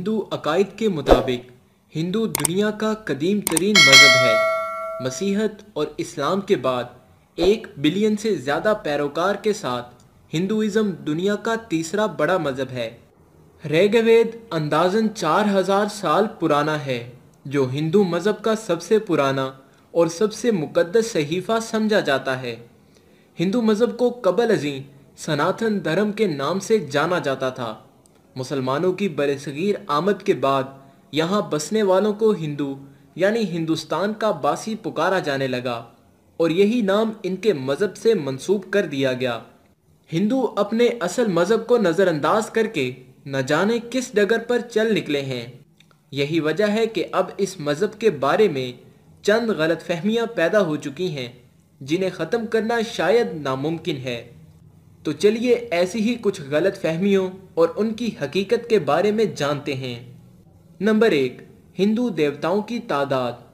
हिंदू अकायद के मुताबिक हिंदू दुनिया का कदीम तरीन मज़हब है मसीहत और इस्लाम के बाद एक बिलियन से ज़्यादा पैरोकार के साथ हिंदुज़म दुनिया का तीसरा बड़ा मज़हब है रेगवेद अंदाजन चार हज़ार साल पुराना है जो हिंदू मज़हब का सबसे पुराना और सबसे मुकदस सहीफ़ा समझा जाता है हिंदू मज़हब को कबल अजी सनातन धर्म के नाम से जाना जाता था मुसलमानों की बरसगीर आमद के बाद यहाँ बसने वालों को हिंदू यानी हिंदुस्तान का बासी पुकारा जाने लगा और यही नाम इनके मज़हब से मंसूब कर दिया गया हिंदू अपने असल मज़हब को नज़रअंदाज करके न जाने किस डगर पर चल निकले हैं यही वजह है कि अब इस मज़हब के बारे में चंद गलत फहमियाँ पैदा हो चुकी हैं जिन्हें ख़त्म करना शायद नामुमकिन है तो चलिए ऐसी ही कुछ गलत फहमियों और उनकी हकीकत के बारे में जानते हैं नंबर एक हिंदू देवताओं की तादाद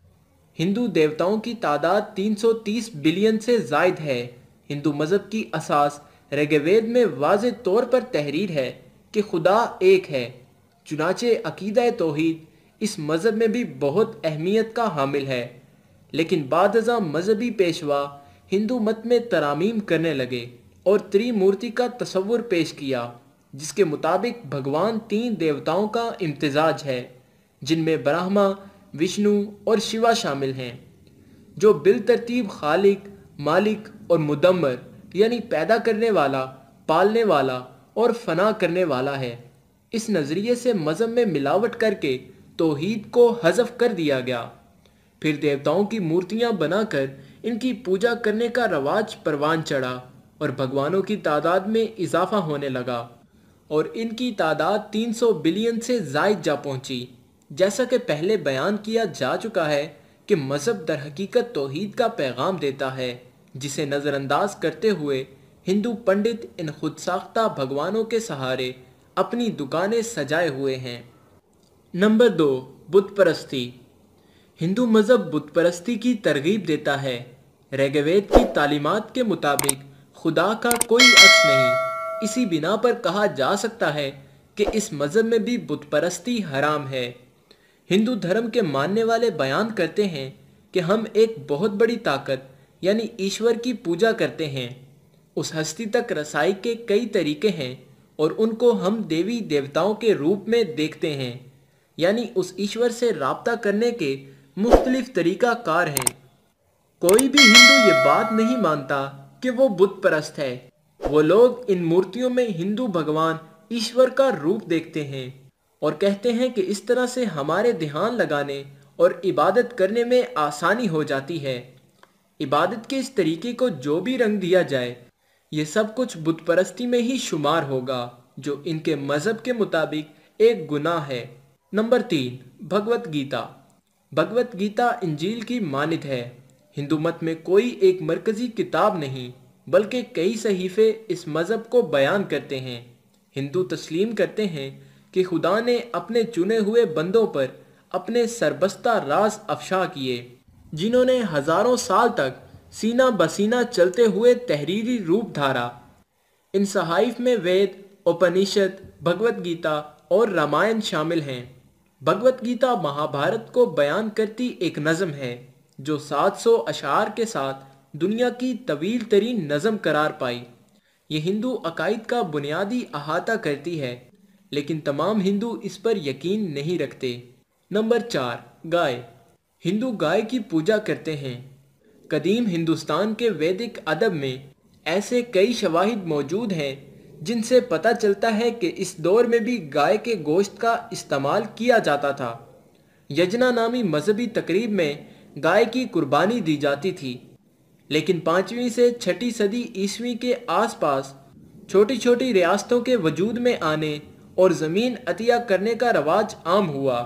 हिंदू देवताओं की तादाद 330 बिलियन से जायद है हिंदू मज़हब की असास रेगवेद में वाज तौर पर तहरीर है कि खुदा एक है चुनाचे अकीद तोहद इस मज़हब में भी बहुत अहमियत का हामिल है लेकिन बाद मज़हबी पेशवा हिंदू मत में तरामीम करने लगे और त्रिमूर्ति का तस्वुर पेश किया जिसके मुताबिक भगवान तीन देवताओं का इम्तजाज है जिनमें ब्रह्मा विष्णु और शिवा शामिल हैं जो बिल तरतीब खालिक मालिक और मुदम्मर यानी पैदा करने वाला पालने वाला और फना करने वाला है इस नज़रिए से मज़हब में मिलावट करके तोहीद को हजफ कर दिया गया फिर देवताओं की मूर्तियां बनाकर इनकी पूजा करने का रवाज परवान चढ़ा और भगवानों की तादाद में इजाफा होने लगा और इनकी तादाद 300 बिलियन से जायद जा पहुंची जैसा कि पहले बयान किया जा चुका है कि मज़हब दर हकीकत तोहद का पैगाम देता है जिसे नज़रअंदाज करते हुए हिंदू पंडित इन खुद साख्ता भगवानों के सहारे अपनी दुकानें सजाए हुए हैं नंबर दो बुत परस्ती हिंदू मज़हब बुत परस्ती की तरगीब देता है रेगवेद की तालीमत के मुताबिक खुदा का कोई अक्स नहीं इसी बिना पर कहा जा सकता है कि इस मज़हब में भी बुतपरस्ती हराम है हिंदू धर्म के मानने वाले बयान करते हैं कि हम एक बहुत बड़ी ताकत यानी ईश्वर की पूजा करते हैं उस हस्ती तक रसाई के कई तरीके हैं और उनको हम देवी देवताओं के रूप में देखते हैं यानी उस ईश्वर से रबता करने के मुख्तलिफ तरीक़ाकार हैं कोई भी हिंदू ये बात नहीं मानता कि वो बुत परस्त है वो लोग इन मूर्तियों में हिंदू भगवान ईश्वर का रूप देखते हैं और कहते हैं कि इस तरह से हमारे ध्यान लगाने और इबादत करने में आसानी हो जाती है इबादत के इस तरीके को जो भी रंग दिया जाए ये सब कुछ बुत परस्ती में ही शुमार होगा जो इनके मज़हब के मुताबिक एक गुनाह है नंबर तीन भगवत गीता भगवत गीता इंजील की मानित है हिंदू मत में कोई एक मरकज़ी किताब नहीं बल्कि कई सहीफ़े इस मज़हब को बयान करते हैं हिंदू तस्लीम करते हैं कि खुदा ने अपने चुने हुए बंदों पर अपने सरबस्ता राज अफशा किए जिन्होंने हज़ारों साल तक सीना बसीना चलते हुए तहरीरी रूप धारा इन सहाइफ में वेद उपनिषद भगवत गीता और रामायण शामिल हैं भगवत गीता महाभारत को बयान करती एक नज़म है जो 700 अशार के साथ दुनिया की तवील तरीन नज़म करार पाई ये हिंदू अकायद का बुनियादी अहाता करती है लेकिन तमाम हिंदू इस पर यकीन नहीं रखते नंबर चार गाय हिंदू गाय की पूजा करते हैं कदीम हिंदुस्तान के वैदिक अदब में ऐसे कई शवाहिद मौजूद हैं जिनसे पता चलता है कि इस दौर में भी गाय के गोश्त का इस्तेमाल किया जाता था यजना नामी मजहबी तकरीब में गाय की कुर्बानी दी जाती थी लेकिन पाँचवीं से छठी सदी ईस्वी के आसपास छोटी छोटी रियासतों के वजूद में आने और ज़मीन अतिया करने का रवाज आम हुआ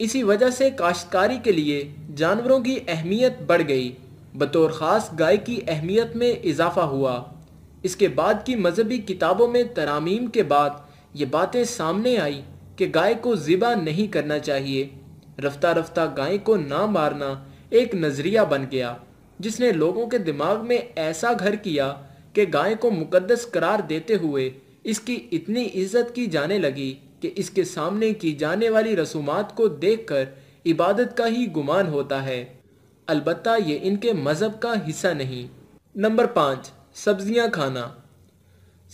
इसी वजह से काश्तकारी के लिए जानवरों की अहमियत बढ़ गई बतौर ख़ास गाय की अहमियत में इजाफा हुआ इसके बाद की मजहबी किताबों में तरामीम के बाद ये बातें सामने आई कि गाय को ज़िबा नहीं करना चाहिए रफ्ता रफ्ता गाय को ना मारना एक नज़रिया बन गया जिसने लोगों के दिमाग में ऐसा घर किया कि गाय को मुकदस करार देते हुए इसकी इतनी इज्जत की जाने लगी कि इसके सामने की जाने वाली रसूमात को देखकर इबादत का ही गुमान होता है अलबत् ये इनके मज़हब का हिस्सा नहीं नंबर पाँच सब्जियाँ खाना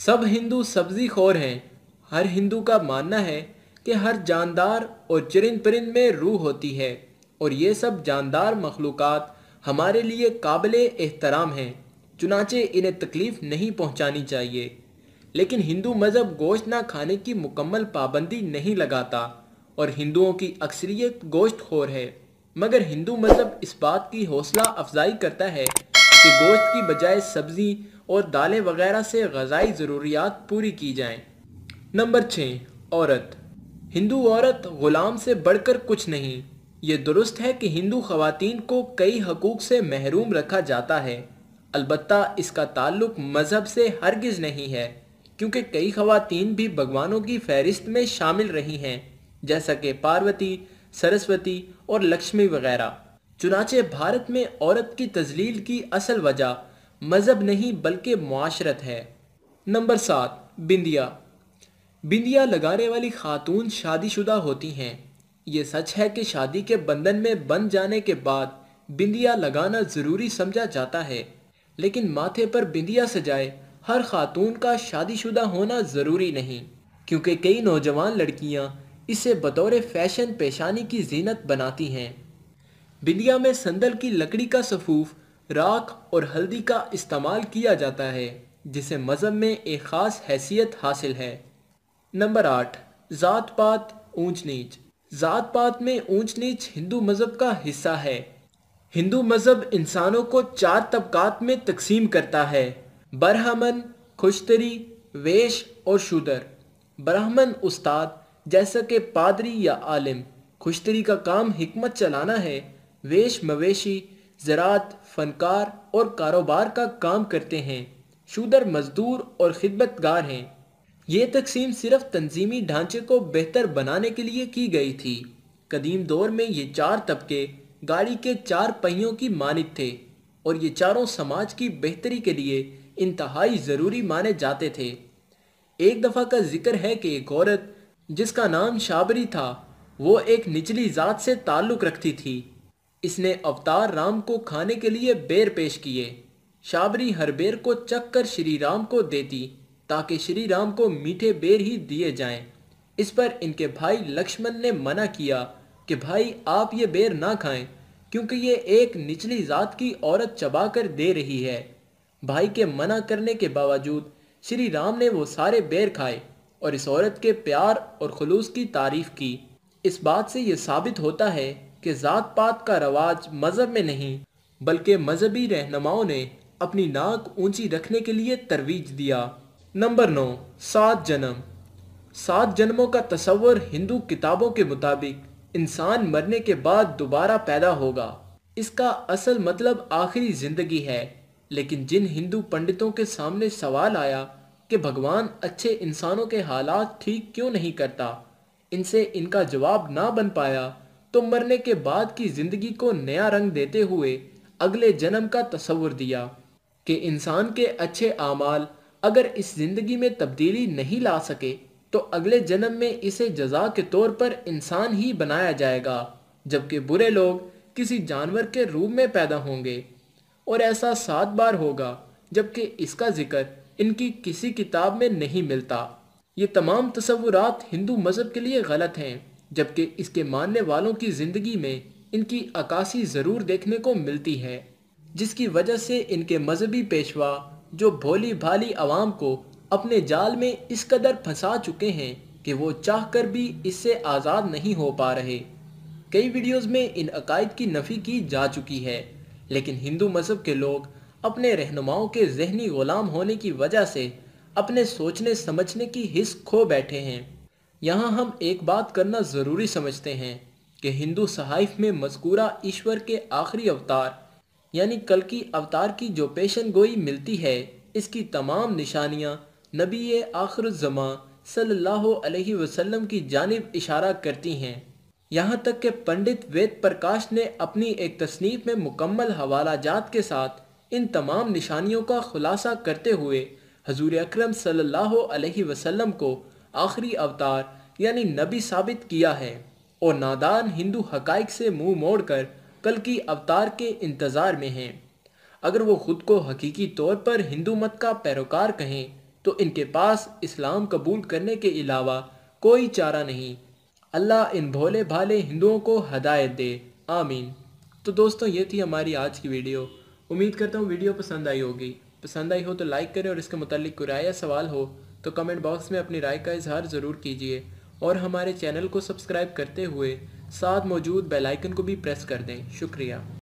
सब हिंदू सब्जी खोर हैं हर हिंदू का मानना है कि हर जानदार और चिरिंद परिंद में रूह होती है और ये सब जानदार मखलूक़ हमारे लिए काबिल एहतराम हैं चुनाचे इन्हें तकलीफ़ नहीं पहुँचानी चाहिए लेकिन हिंदू मज़हब गोश्त ना खाने की मुकम्मल पाबंदी नहीं लगाता और हिंदुओं की अक्सरियत गोश्त खोर है मगर हिंदू मज़हब इस बात की हौसला अफजाई करता है कि गोश्त की बजाय सब्ज़ी और दालें वगैरह से गजाई ज़रूरियात पूरी की जाएं। नंबर छः औरत हिंदू औरत ग़ुलाम से बढ़कर कुछ नहीं ये दुरुस्त है कि हिंदू खवतान को कई हकूक़ से महरूम रखा जाता है अलबत् इसका ताल्लुक मज़हब से हरगिज़ नहीं है क्योंकि कई खवतान भी भगवानों की फहरिस्त में शामिल रही हैं जैसा कि पार्वती सरस्वती और लक्ष्मी वगैरह चुनाचे भारत में औरत की तजलील की असल वजह मज़हब नहीं बल्कि माशरत है नंबर सात बिंदिया बिंदिया लगाने वाली खातून शादीशुदा होती हैं ये सच है कि शादी के बंधन में बन जाने के बाद बिंदिया लगाना ज़रूरी समझा जाता है लेकिन माथे पर बिंदिया सजाए हर खातून का शादीशुदा होना ज़रूरी नहीं क्योंकि कई नौजवान लड़कियां इसे बतौर फैशन पेशानी की जीनत बनाती हैं बिंदिया में संदल की लकड़ी का सफूफ राख और हल्दी का इस्तेमाल किया जाता है जिसे मज़हब में एक ख़ास हैसियत हासिल है नंबर आठ ज़ात पात ऊंच नीच ज़ात पात में ऊंच नीच हिंदू मज़हब का हिस्सा है हिंदू मज़हब इंसानों को चार तबकात में तकसीम करता है ब्राह्मण, खुशतरी वेश और शुदर ब्राह्मण उस्ताद जैसा कि पादरी या आलिम खुशतरी का काम हिकमत चलाना है वेश मवेशी ज़रात फनकार और कारोबार का काम करते हैं शूदर मजदूर और खिदमतगार हैं ये तकसीम सिर्फ तंजीमी ढांचे को बेहतर बनाने के लिए की गई थी कदीम दौर में ये चार तबके गाड़ी के चार पहियों की मानित थे और ये चारों समाज की बेहतरी के लिए इंतहाई ज़रूरी माने जाते थे एक दफ़ा का जिक्र है कि एक औरत जिसका नाम शाबरी था वो एक निचली ज़ात से ताल्लुक़ रखती थी इसने अवतार राम को खाने के लिए बेर पेश किए शाबरी हर बेर को चक कर श्री राम को देती ताकि श्री राम को मीठे बेर ही दिए जाएं। इस पर इनके भाई लक्ष्मण ने मना किया कि भाई आप ये बेर ना खाएं क्योंकि ये एक निचली जात की औरत चबा कर दे रही है भाई के मना करने के बावजूद श्री राम ने वो सारे बेर खाए और इस औरत के प्यार और खलूस की तारीफ की इस बात से यह साबित होता है कि ज़ात पात का रवाज मज़हब में नहीं बल्कि मज़हबी रहनुमाओं ने अपनी नाक ऊंची रखने के लिए तरवीज दिया नंबर नौ सात जन्म सात जन्मों का तस्वर हिंदू किताबों के मुताबिक इंसान मरने के बाद दोबारा पैदा होगा इसका असल मतलब आखिरी जिंदगी है लेकिन जिन हिंदू पंडितों के सामने सवाल आया कि भगवान अच्छे इंसानों के हालात ठीक क्यों नहीं करता इनसे इनका जवाब ना बन पाया तो मरने के बाद की जिंदगी को नया रंग देते हुए अगले जन्म का तस्वर दिया कि इंसान के अच्छे आमाल अगर इस ज़िंदगी में तब्दीली नहीं ला सके तो अगले जन्म में इसे जजा के तौर पर इंसान ही बनाया जाएगा जबकि बुरे लोग किसी जानवर के रूप में पैदा होंगे और ऐसा सात बार होगा जबकि इसका जिक्र इनकी किसी किताब में नहीं मिलता ये तमाम तस्वुरात हिंदू मज़हब के लिए गलत हैं जबकि इसके मानने वालों की ज़िंदगी में इनकी अक्सी ज़रूर देखने को मिलती है जिसकी वजह से इनके मजहबी पेशवा जो भोली भाली आवाम को अपने जाल में इस कदर फंसा चुके हैं कि वो चाहकर भी इससे आज़ाद नहीं हो पा रहे कई वीडियोस में इन अकायद की नफ़ी की जा चुकी है लेकिन हिंदू मज़हब के लोग अपने रहनुमाओं के जहनी ग़ुलाम होने की वजह से अपने सोचने समझने की हिस्स खो बैठे हैं यहाँ हम एक बात करना ज़रूरी समझते हैं कि हिंदू सहाइफ में मस्कूरा ईश्वर के आखिरी अवतार यानी कल की अवतार की जो पेशन गोई मिलती है इसकी तमाम निशानियाँ नबी आखिर ज़मा सल्लल्लाहु अलैहि वसल्लम की जानब इशारा करती हैं यहाँ तक कि पंडित वेद प्रकाश ने अपनी एक तसनीफ में मुकम्मल हवाला जात के साथ इन तमाम निशानियों का खुलासा करते हुए हजूर अक्रम सम को आखिरी अवतार यानी नबी साबित किया है और नादान हिंदू हकाइक से मुंह मोड़कर कल की अवतार के इंतज़ार में हैं अगर वो खुद को हकीकी तौर पर हिंदू मत का पैरोकार कहें तो इनके पास इस्लाम कबूल करने के अलावा कोई चारा नहीं अल्लाह इन भोले भाले हिंदुओं को हदायत दे आमीन तो दोस्तों ये थी हमारी आज की वीडियो उम्मीद करता हूँ वीडियो पसंद आई होगी पसंद आई हो तो लाइक करें और इसके मतलब कोई राय या सवाल हो तो कमेंट बॉक्स में अपनी राय का इजहार ज़रूर कीजिए और हमारे चैनल को सब्सक्राइब करते हुए साथ मौजूद बेल आइकन को भी प्रेस कर दें शुक्रिया